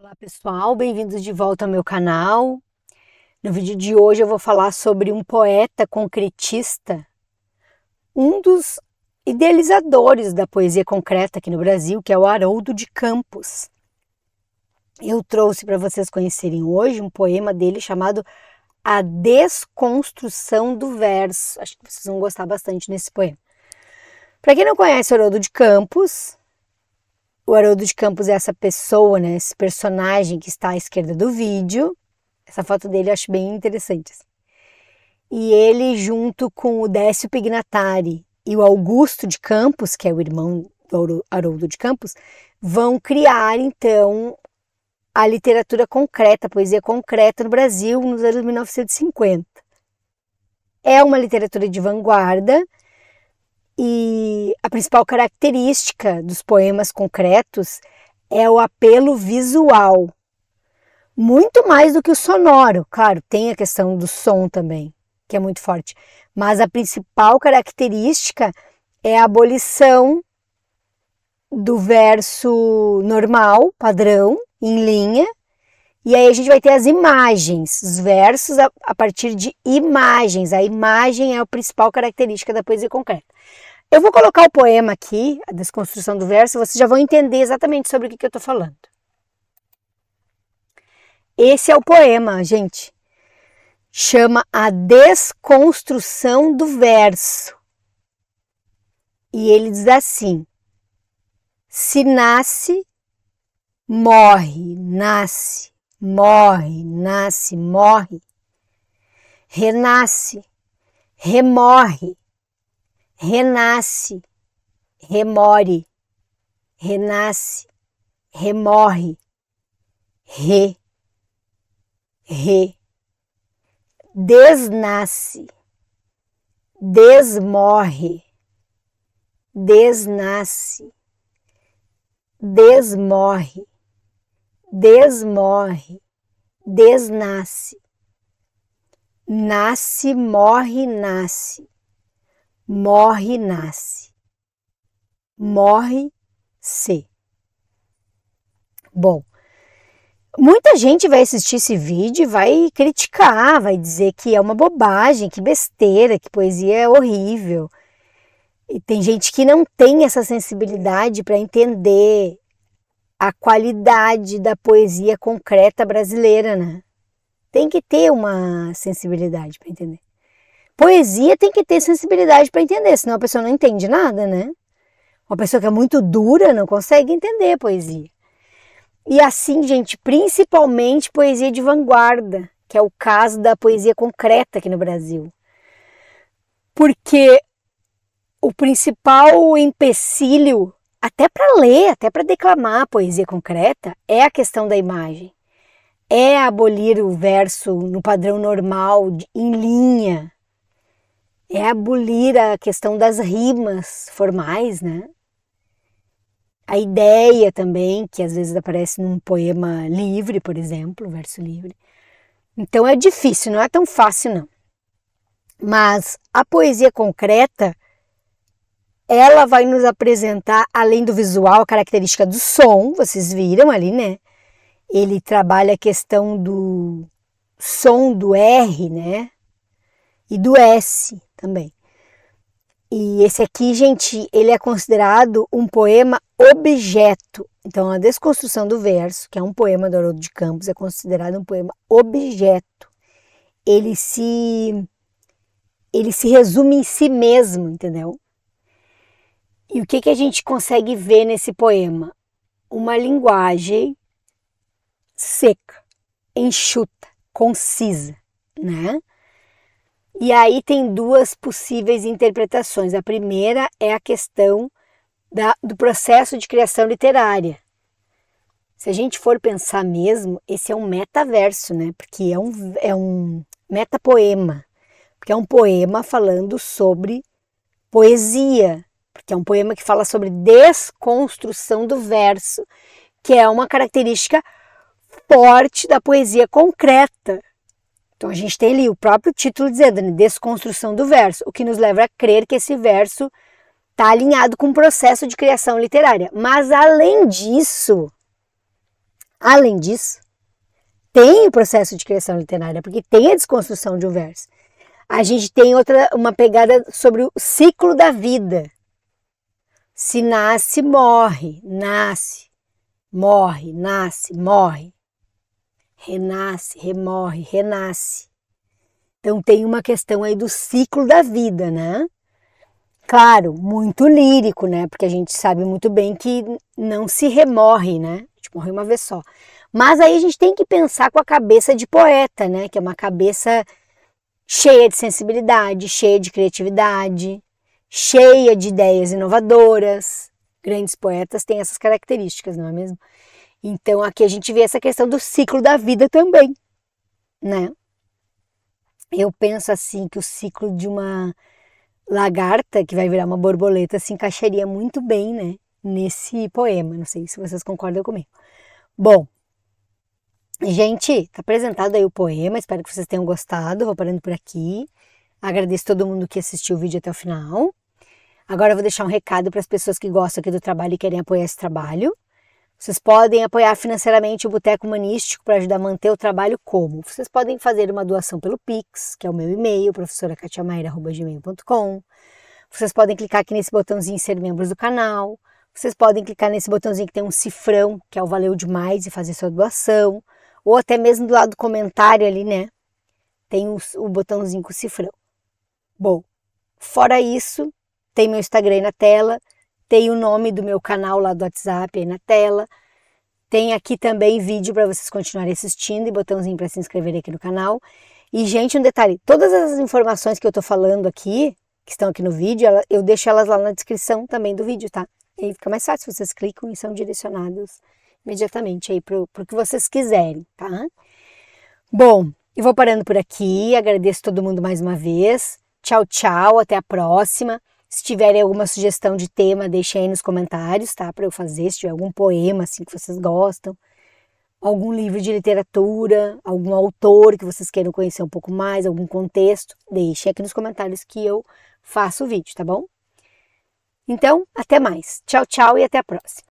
Olá pessoal, bem-vindos de volta ao meu canal. No vídeo de hoje eu vou falar sobre um poeta concretista, um dos idealizadores da poesia concreta aqui no Brasil, que é o Haroldo de Campos. Eu trouxe para vocês conhecerem hoje um poema dele chamado A Desconstrução do Verso. Acho que vocês vão gostar bastante desse poema. Para quem não conhece Haroldo de Campos, o Haroldo de Campos é essa pessoa, né? Esse personagem que está à esquerda do vídeo. Essa foto dele eu acho bem interessante. Assim. E ele, junto com o Décio Pignatari e o Augusto de Campos, que é o irmão do Haroldo de Campos, vão criar, então, a literatura concreta, a poesia concreta no Brasil nos anos 1950. É uma literatura de vanguarda, a principal característica dos poemas concretos é o apelo visual, muito mais do que o sonoro. Claro, tem a questão do som também, que é muito forte, mas a principal característica é a abolição do verso normal, padrão, em linha, e aí a gente vai ter as imagens, os versos a, a partir de imagens. A imagem é a principal característica da poesia concreta. Eu vou colocar o poema aqui, a desconstrução do verso, vocês já vão entender exatamente sobre o que, que eu estou falando. Esse é o poema, gente. Chama a desconstrução do verso. E ele diz assim: se nasce, morre, nasce, morre, nasce, morre, renasce, remorre, renasce, remore, renasce, remorre, re, re, desnasce, desmorre, desnasce, desmorre, desmorre, desnasce, nasce, morre, nasce morre e nasce. Morre-se. Bom, muita gente vai assistir esse vídeo e vai criticar, vai dizer que é uma bobagem, que besteira, que poesia é horrível. E tem gente que não tem essa sensibilidade para entender a qualidade da poesia concreta brasileira, né? Tem que ter uma sensibilidade para entender. Poesia tem que ter sensibilidade para entender, senão a pessoa não entende nada, né? Uma pessoa que é muito dura não consegue entender a poesia. E assim, gente, principalmente poesia de vanguarda, que é o caso da poesia concreta aqui no Brasil. Porque o principal empecilho, até para ler, até para declamar poesia concreta, é a questão da imagem. É abolir o verso no padrão normal, em linha, é abolir a questão das rimas formais, né? A ideia também, que às vezes aparece num poema livre, por exemplo, verso livre. Então é difícil, não é tão fácil não. Mas a poesia concreta, ela vai nos apresentar, além do visual, a característica do som, vocês viram ali, né? Ele trabalha a questão do som do R, né? E do S também. E esse aqui, gente, ele é considerado um poema objeto. Então, a desconstrução do verso, que é um poema do Haroldo de Campos, é considerado um poema objeto. Ele se ele se resume em si mesmo, entendeu? E o que que a gente consegue ver nesse poema? Uma linguagem seca, enxuta, concisa, né? E aí tem duas possíveis interpretações. A primeira é a questão da, do processo de criação literária. Se a gente for pensar mesmo, esse é um metaverso, né? Porque é um, é um metapoema, porque é um poema falando sobre poesia, porque é um poema que fala sobre desconstrução do verso, que é uma característica forte da poesia concreta. Então a gente tem ali o próprio título dizendo né, desconstrução do verso, o que nos leva a crer que esse verso está alinhado com o processo de criação literária. Mas além disso, além disso, tem o processo de criação literária, porque tem a desconstrução de um verso. A gente tem outra uma pegada sobre o ciclo da vida. Se nasce, morre, nasce, morre, nasce, morre renasce, remorre, renasce. Então tem uma questão aí do ciclo da vida, né? Claro, muito lírico, né? Porque a gente sabe muito bem que não se remorre, né? A gente morre uma vez só. Mas aí a gente tem que pensar com a cabeça de poeta, né? Que é uma cabeça cheia de sensibilidade, cheia de criatividade, cheia de ideias inovadoras. Grandes poetas têm essas características, não é mesmo? Então aqui a gente vê essa questão do ciclo da vida também, né? Eu penso assim que o ciclo de uma lagarta que vai virar uma borboleta se encaixaria muito bem, né, nesse poema. Não sei se vocês concordam comigo. Bom, gente, tá apresentado aí o poema. Espero que vocês tenham gostado. Vou parando por aqui. Agradeço todo mundo que assistiu o vídeo até o final. Agora eu vou deixar um recado para as pessoas que gostam aqui do trabalho e querem apoiar esse trabalho. Vocês podem apoiar financeiramente o Boteco Humanístico para ajudar a manter o trabalho como? Vocês podem fazer uma doação pelo Pix, que é o meu e-mail, professoracatiamaira.gmail.com. Vocês podem clicar aqui nesse botãozinho ser membros do canal. Vocês podem clicar nesse botãozinho que tem um cifrão, que é o valeu demais e fazer sua doação. Ou até mesmo do lado do comentário ali, né? Tem o, o botãozinho com o cifrão. Bom, fora isso, tem meu Instagram na tela. Tem o nome do meu canal lá do WhatsApp aí na tela. Tem aqui também vídeo para vocês continuarem assistindo e botãozinho para se inscrever aqui no canal. E, gente, um detalhe: todas as informações que eu estou falando aqui, que estão aqui no vídeo, eu deixo elas lá na descrição também do vídeo, tá? E aí fica mais fácil, vocês clicam e são direcionados imediatamente aí para o que vocês quiserem, tá? Bom, eu vou parando por aqui, agradeço todo mundo mais uma vez. Tchau, tchau, até a próxima. Se tiverem alguma sugestão de tema, deixem aí nos comentários, tá? Para eu fazer, se tiver algum poema assim que vocês gostam, algum livro de literatura, algum autor que vocês queiram conhecer um pouco mais, algum contexto, deixem aqui nos comentários que eu faço o vídeo, tá bom? Então, até mais. Tchau, tchau e até a próxima.